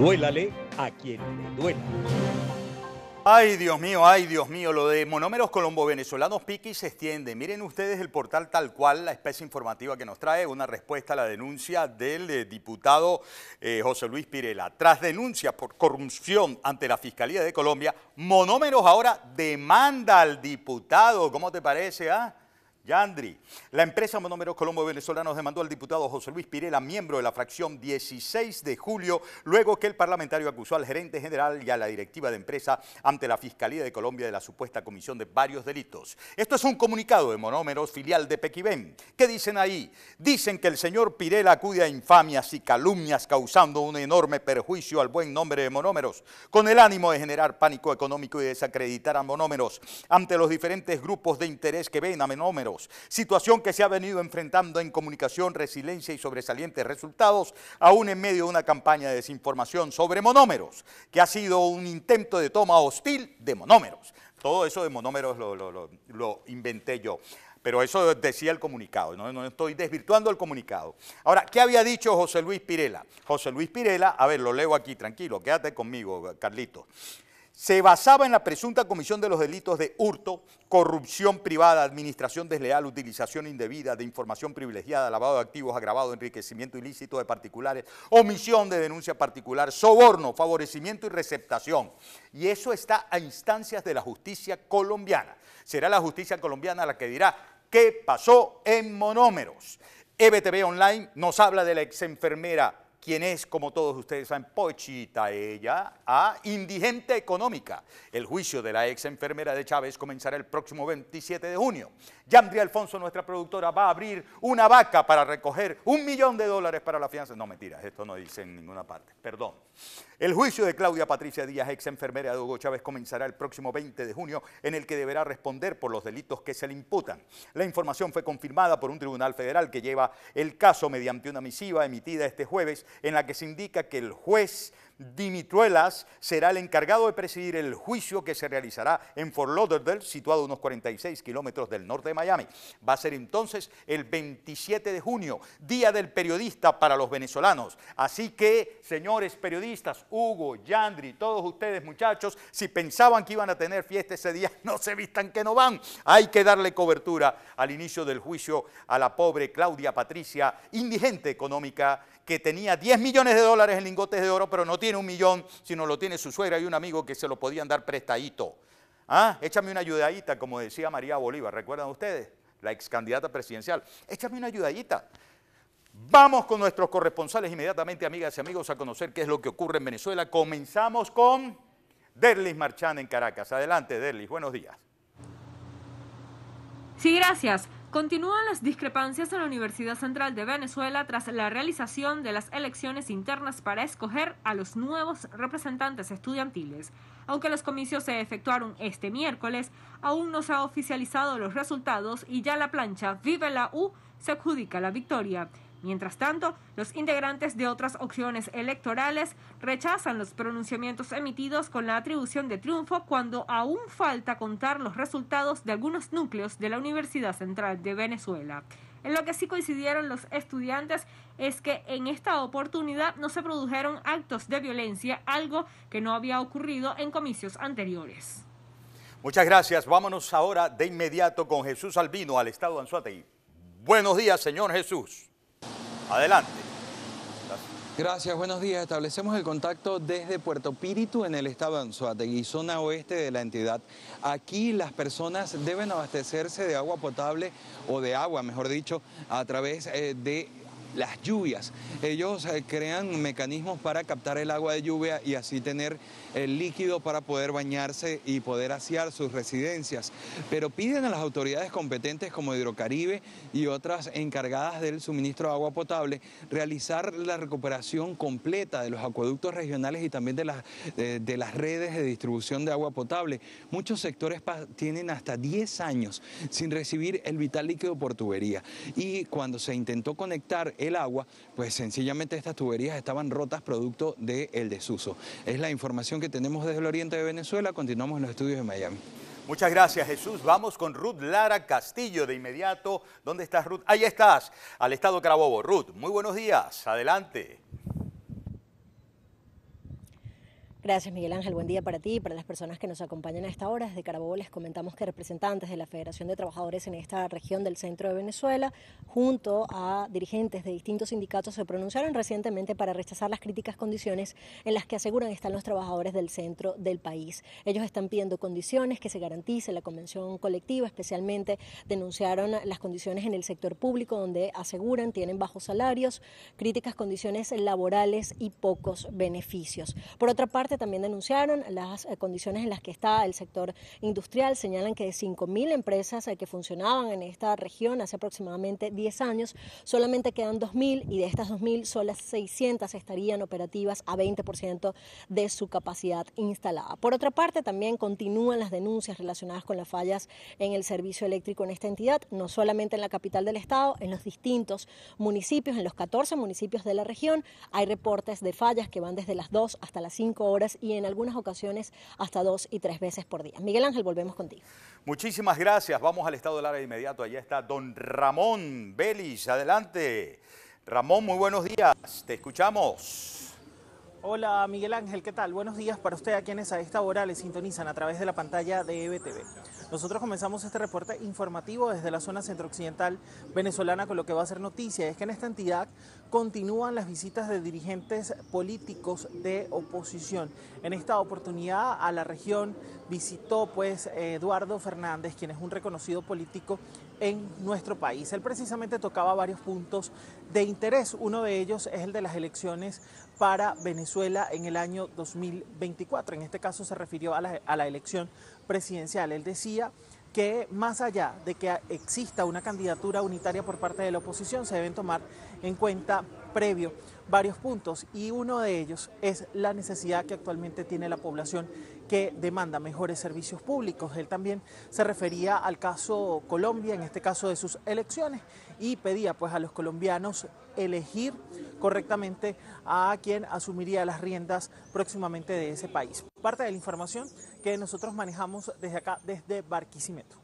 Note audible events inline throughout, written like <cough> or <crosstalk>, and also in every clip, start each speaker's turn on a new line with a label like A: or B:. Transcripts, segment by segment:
A: Duélale a quien le duela. Ay, Dios mío, ay, Dios mío, lo de monómeros colombo-venezolanos piqui se extiende. Miren ustedes el portal tal cual, la especie informativa que nos trae, una respuesta a la denuncia del eh, diputado eh, José Luis Pirela. Tras denuncia por corrupción ante la Fiscalía de Colombia, monómeros ahora demanda al diputado. ¿Cómo te parece, ah? Yandri. La empresa Monómeros Colombo Venezolanos demandó al diputado José Luis Pirela, miembro de la fracción 16 de julio, luego que el parlamentario acusó al gerente general y a la directiva de empresa ante la Fiscalía de Colombia de la supuesta comisión de varios delitos. Esto es un comunicado de Monómeros, filial de Pequibén. ¿Qué dicen ahí? Dicen que el señor Pirela acude a infamias y calumnias causando un enorme perjuicio al buen nombre de Monómeros, con el ánimo de generar pánico económico y desacreditar a Monómeros ante los diferentes grupos de interés que ven a Monómeros situación que se ha venido enfrentando en comunicación, resiliencia y sobresalientes resultados, aún en medio de una campaña de desinformación sobre monómeros, que ha sido un intento de toma hostil de monómeros. Todo eso de monómeros lo, inventé yo. Pero eso decía el comunicado, no, no, estoy desvirtuando el comunicado. Ahora, ¿qué había dicho José Luis Pirela? José Luis Pirela, a ver, lo leo aquí, tranquilo, quédate conmigo, Carlito se basaba en la presunta comisión de los delitos de hurto, corrupción privada, administración desleal, utilización indebida de información privilegiada, lavado de activos agravado, enriquecimiento ilícito de particulares, omisión de denuncia particular, soborno, favorecimiento y receptación. Y eso está a instancias de la justicia colombiana. Será la justicia colombiana la que dirá qué pasó en Monómeros. EBTV Online nos habla de la exenfermera quien es, como todos ustedes saben, pochita ella, a indigente económica. El juicio de la ex enfermera de Chávez comenzará el próximo 27 de junio. Yandria Alfonso, nuestra productora, va a abrir una vaca para recoger un millón de dólares para la fianza. No, mentiras, esto no dice en ninguna parte, perdón. El juicio de Claudia Patricia Díaz, ex enfermera de Hugo Chávez, comenzará el próximo 20 de junio, en el que deberá responder por los delitos que se le imputan. La información fue confirmada por un tribunal federal que lleva el caso mediante una misiva emitida este jueves, en la que se indica que el juez Dimitruelas será el encargado de presidir el juicio que se realizará en Fort Lauderdale, situado a unos 46 kilómetros del norte de Miami. Va a ser entonces el 27 de junio, Día del Periodista para los venezolanos. Así que, señores periodistas, Hugo, Yandri, todos ustedes muchachos, si pensaban que iban a tener fiesta ese día, <laughs> no se vistan que no van. Hay que darle cobertura al inicio del juicio a la pobre Claudia Patricia, indigente económica que tenía 10 millones de dólares en lingotes de oro, pero no tiene un millón, sino lo tiene su suegra y un amigo que se lo podían dar prestadito. Ah, échame una ayudadita, como decía María Bolívar, ¿recuerdan ustedes? La ex candidata presidencial. Échame una ayudadita. Vamos con nuestros corresponsales inmediatamente, amigas y amigos, a conocer qué es lo que ocurre en Venezuela. Comenzamos con Derlis Marchán en Caracas. Adelante, Derlis, buenos días.
B: Sí, gracias. Continúan las discrepancias en la Universidad Central de Venezuela tras la realización de las elecciones internas para escoger a los nuevos representantes estudiantiles. Aunque los comicios se efectuaron este miércoles, aún no se han oficializado los resultados y ya la plancha Vive la U se adjudica la victoria. Mientras tanto, los integrantes de otras opciones electorales rechazan los pronunciamientos emitidos con la atribución de triunfo cuando aún falta contar los resultados de algunos núcleos de la Universidad Central de Venezuela. En lo que sí coincidieron los estudiantes es que en esta oportunidad no se produjeron actos de violencia, algo que no había ocurrido en comicios anteriores.
A: Muchas gracias. Vámonos ahora de inmediato con Jesús Albino al estado de Buenos días, señor Jesús. Adelante. Gracias, buenos días. Establecemos el contacto desde Puerto Píritu en el estado de Anzuategui, zona oeste de la entidad. Aquí las personas deben abastecerse de agua potable o de agua, mejor dicho, a través eh, de las lluvias. Ellos eh, crean mecanismos para captar el agua de lluvia y así tener el líquido para poder bañarse y poder asear sus residencias. Pero piden a las autoridades competentes como Hidrocaribe y otras encargadas del suministro de agua potable realizar la recuperación completa de los acueductos regionales y también de las, de las redes de distribución de agua potable. Muchos sectores tienen hasta 10 años sin recibir el vital líquido por tubería. Y cuando se intentó conectar el agua, pues sencillamente estas tuberías estaban rotas producto del desuso. Es la información que tenemos desde el oriente de Venezuela. Continuamos en los estudios de Miami. Muchas gracias Jesús. Vamos con Ruth Lara Castillo de inmediato. ¿Dónde estás Ruth? Ahí estás, al estado Carabobo. Ruth, muy buenos días. Adelante.
C: Gracias, Miguel Ángel. Buen día para ti y para las personas que nos acompañan a esta hora. Desde Carabobo les comentamos que representantes de la Federación de Trabajadores en esta región del centro de Venezuela, junto a dirigentes de distintos sindicatos, se pronunciaron recientemente para rechazar las críticas condiciones en las que aseguran están los trabajadores del centro del país. Ellos están pidiendo condiciones que se garantice la convención colectiva, especialmente denunciaron las condiciones en el sector público, donde aseguran tienen bajos salarios, críticas condiciones laborales y pocos beneficios. Por otra parte, también denunciaron las eh, condiciones en las que está el sector industrial. Señalan que de 5.000 empresas eh, que funcionaban en esta región hace aproximadamente 10 años, solamente quedan 2.000 y de estas 2.000 solo 600 estarían operativas a 20% de su capacidad instalada. Por otra parte, también continúan las denuncias relacionadas con las fallas en el servicio eléctrico en esta entidad, no solamente en la capital del estado, en los distintos municipios, en los 14 municipios de la región, hay reportes de fallas que van desde las 2 hasta las 5 horas y en algunas ocasiones hasta dos y tres veces por día. Miguel Ángel,
A: volvemos contigo. Muchísimas gracias. Vamos al estado del área de inmediato. Allá está don Ramón Vélez. Adelante. Ramón, muy buenos días. Te escuchamos.
D: Hola Miguel Ángel, ¿qué tal? Buenos días para usted a quienes a esta hora le sintonizan a través de la pantalla de EBTV. Nosotros comenzamos este reporte informativo desde la zona centrooccidental venezolana con lo que va a ser noticia. Es que en esta entidad continúan las visitas de dirigentes políticos de oposición. En esta oportunidad a la región visitó pues Eduardo Fernández, quien es un reconocido político en nuestro país. Él precisamente tocaba varios puntos de interés. Uno de ellos es el de las elecciones para Venezuela en el año 2024. En este caso se refirió a la, elección presidencial. Él decía que más allá de que exista una candidatura unitaria por parte de la oposición, se deben tomar en cuenta previo varios puntos y uno de ellos es la necesidad que actualmente tiene la población que demanda mejores servicios públicos. Él también se refería al caso Colombia, en este caso de sus elecciones, y pedía pues a los colombianos elegir correctamente a quien asumiría las riendas próximamente de ese país. Parte de la información que nosotros manejamos desde acá, desde Barquisimeto.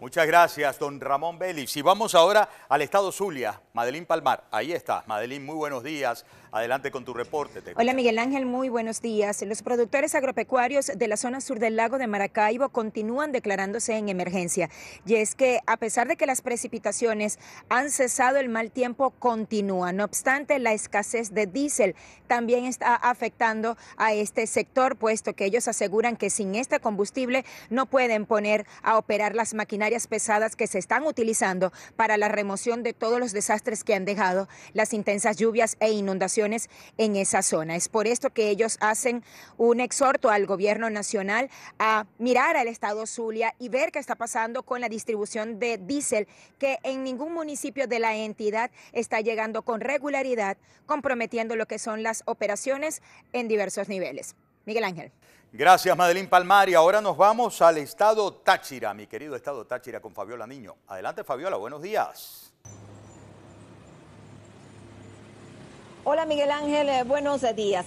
A: Muchas gracias, don Ramón Vélez. Y vamos ahora al estado Zulia, Madeline Palmar, ahí está. Madeline, muy buenos días. Adelante con tu reporte. Hola Miguel
B: Ángel, muy buenos días. Los productores agropecuarios de la zona sur del lago de Maracaibo continúan declarándose en emergencia. Y es que a pesar de que las precipitaciones han cesado, el mal tiempo continúa. No obstante, la escasez de diésel también está afectando a este sector, puesto que ellos aseguran que sin este combustible no pueden poner a operar las maquinarias pesadas que se están utilizando para la remoción de todos los desastres que han dejado las intensas lluvias e inundaciones en esa zona. Es por esto que ellos hacen un exhorto al gobierno nacional a mirar al estado Zulia y ver qué está pasando con la distribución de diésel que en ningún municipio de la entidad está llegando con regularidad, comprometiendo lo que son las operaciones en diversos niveles. Miguel Ángel.
A: Gracias, Madeline Palmar. Y ahora nos vamos al estado Táchira, mi querido estado Táchira, con Fabiola Niño. Adelante, Fabiola, buenos días.
B: Hola Miguel Ángel, eh, buenos días.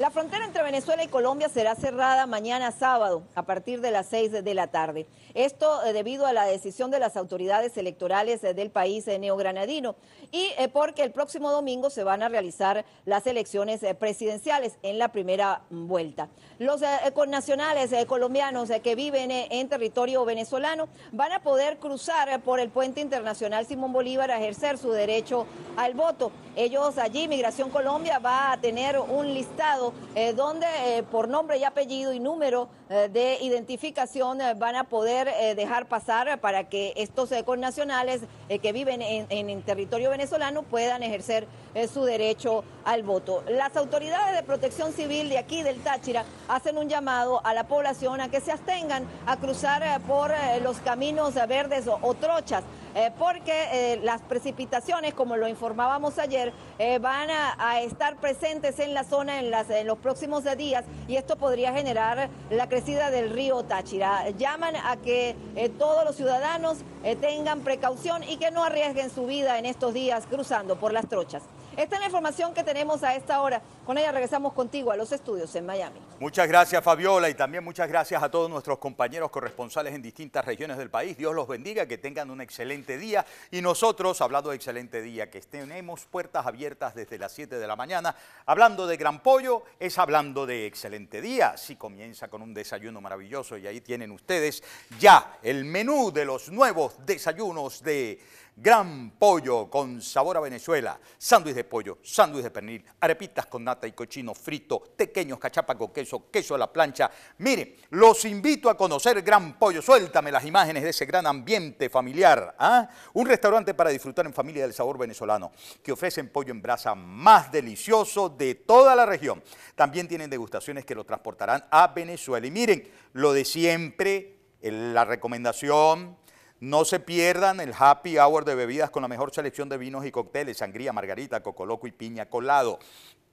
B: La frontera entre Venezuela y Colombia será cerrada mañana sábado a partir de las 6 de la tarde. Esto eh, debido a la decisión de las autoridades electorales eh, del país eh, neogranadino y porque el próximo domingo se van a realizar las elecciones presidenciales en la primera vuelta. Los nacionales colombianos que viven en territorio venezolano van a poder cruzar por el puente internacional Simón Bolívar a ejercer su derecho al voto. Ellos allí, Migración Colombia va a tener un listado eh, donde eh, por nombre y apellido y número eh, de identificación van a poder dejar pasar para que estos connacionales que viven en, territorio venezolano puedan ejercer su derecho al voto. Las autoridades de protección civil de aquí del Táchira hacen un llamado a la población a que se abstengan a cruzar por los caminos verdes o trochas eh, porque eh, las precipitaciones, como lo informábamos ayer, eh, van a, estar presentes en la zona en, en los próximos días y esto podría generar la crecida del río Táchira. Llaman a que todos los ciudadanos tengan precaución y que no arriesguen su vida en estos días cruzando por las trochas. Esta es la información que tenemos a esta hora. Con ella regresamos contigo a los estudios en Miami.
A: Muchas gracias Fabiola y también muchas gracias a todos nuestros compañeros corresponsales en distintas regiones del país. Dios los bendiga, que tengan un excelente día y nosotros, hablando de excelente día, que tenemos puertas abiertas desde las 7 de la mañana, hablando de gran pollo, es hablando de excelente día. Si comienza con un desayuno maravilloso y ahí tienen ustedes ya el menú de los nuevos desayunos de gran pollo con sabor a Venezuela, sándwich de pollo, sándwich de pernil, arepitas con nata y cochino frito, pequeños cachapas con queso, queso a la plancha. Mire, los invito a conocer Gran Pollo. Suéltame las imágenes de ese gran ambiente familiar. ¿ah? Un restaurante para disfrutar en familia del sabor venezolano, que ofrecen pollo en brasa más delicioso de toda la región. También tienen degustaciones que lo transportarán a Venezuela. Y miren, lo de siempre, la recomendación no se pierdan el happy hour de bebidas con la mejor selección de vinos y cócteles, sangría, margarita, cocoloco y piña colado.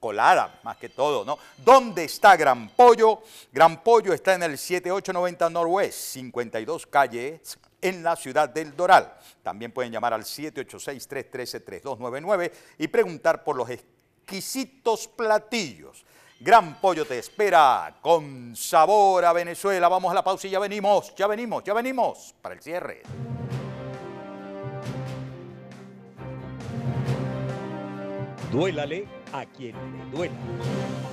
A: Colada, más que todo, ¿no? ¿Dónde está Gran Pollo? Gran Pollo está en el 7890 Norwest, 52 calles en la ciudad del Doral. También pueden llamar al 786-313-3299 y preguntar por los exquisitos platillos. Gran Pollo te espera con sabor a Venezuela. Vamos a la pausa y ya venimos, ya venimos, ya venimos para el cierre. Duélale a quien le duela.